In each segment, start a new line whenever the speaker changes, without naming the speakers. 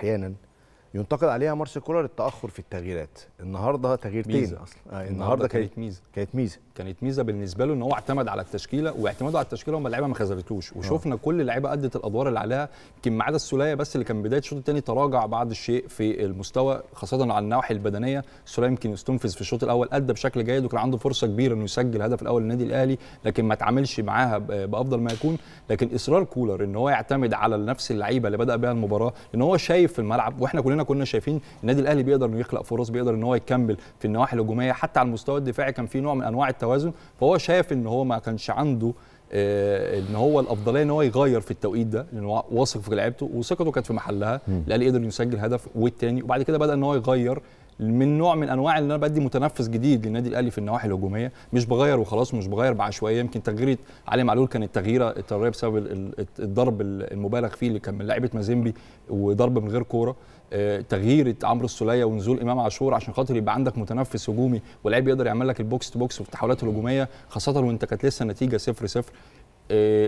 احيانا ينتقد عليها مارسيل كولر التاخر في التغييرات النهارده تغييرتين ميزه اصلا آه النهارده كانت ميزه كانت ميزه كانت ميزه بالنسبه له ان هو اعتمد على التشكيله واعتماده على التشكيله هم اللعيبه ما خذلتوش وشفنا آه. كل اللعيبه ادت الادوار اللي عليها يمكن ما عدا السوليه بس اللي كان بدايه الشوط الثاني تراجع بعض الشيء في المستوى خاصه على النواحي البدنيه السوليه يمكن استنفذ في الشوط الاول ادى بشكل جيد وكان عنده فرصه كبيره انه يسجل الهدف الاول للنادي الاهلي لكن ما تعاملش معاها بافضل ما يكون لكن اصرار كولر ان هو يعتمد على نفس اللعيبه اللي بدا بها المباراه ان هو شايف في الملعب واحنا كلنا كلنا كنا شايفين النادي الاهلي بيقدر انه يخلق فرص بيقدر ان هو يكمل في النواحي الهجوميه حتى على المستوى الدفاعي كان في نوع من انواع التوازن فهو شايف ان هو ما كانش عنده آه، ان هو الافضليه ان هو يغير في التوقيت ده لان هو واثق في لعيبته وثقته كانت في محلها الاهلي قدر يسجل هدف والتاني وبعد كده بدا ان هو يغير من نوع من انواع ان انا بدي متنفس جديد للنادي الاهلي في النواحي الهجوميه مش بغير وخلاص مش بغير بعشوائيه يمكن تغييره علي معلول كانت تغييره اضطراريه بسبب الضرب المبالغ فيه اللي كان من لعيبه مازيمبي وضرب من غير كوره آه، تغيير عمرو السوليه ونزول امام عاشور عشان خاطر يبقى عندك متنفس هجومي ولاعيب يقدر يعمل لك البوكس تو بوكس والتحولات الهجوميه خاصه وانت كانت لسه النتيجه 0 0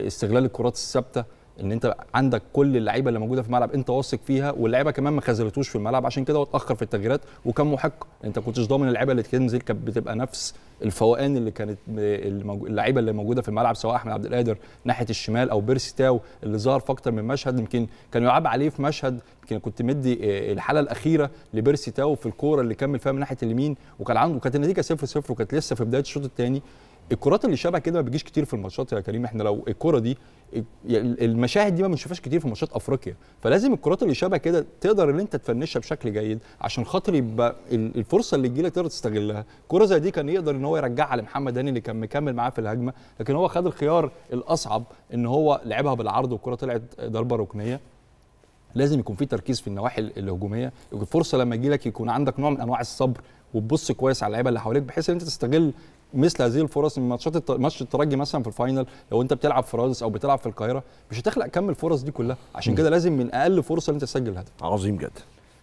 استغلال الكرات الثابته ان انت عندك كل اللعيبه اللي موجوده في الملعب انت واثق فيها واللعيبه كمان ما خذلتوش في الملعب عشان كده اتاخر في التغييرات وكان محق انت كنتش ضامن اللعيبه اللي تنزل كانت بتبقى نفس الفوقان اللي كانت اللعيبه اللي موجوده في الملعب سواء احمد عبد القادر ناحيه الشمال او بيرسي تاو اللي ظهر في اكتر من مشهد يمكن كان يلعب عليه في مشهد يمكن كنت مدي آه، الحاله الاخيره لبيرسي تاو في الكوره اللي كمل فيها من ناحيه اليمين وكان عنده كانت النتيجه 0 0 وكانت لسه في بدايه الشوط الثاني الكرات اللي شبه كده ما بتجيش كتير في الماتشات يا كريم احنا لو الكره دي المشاهد دي ما بنشوفهاش كتير في ماتشات افريقيا فلازم الكرات اللي شبه كده تقدر ان انت تفنشها بشكل جيد عشان خاطر يبقى الفرصه اللي تجيلك تقدر تستغلها كره زي دي كان يقدر ان هو يرجعها لمحمد هاني اللي كان مكمل معاه في الهجمه لكن هو خد الخيار الاصعب ان هو لعبها بالعرض والكره طلعت ضربه ركنيه لازم يكون في تركيز في النواحي الهجوميه الفرصه لما يجي لك يكون عندك نوع من انواع الصبر وتبص كويس على اللعيبه اللي حواليك بحيث ان انت تستغل مثل هذه الفرص من ماتشات ماتش الترجي مثلا في الفاينل لو انت بتلعب في رادس او بتلعب في القاهره مش هتخلق كم الفرص دي كلها عشان كده لازم من اقل فرصه ان انت تسجل هدف عظيم جدا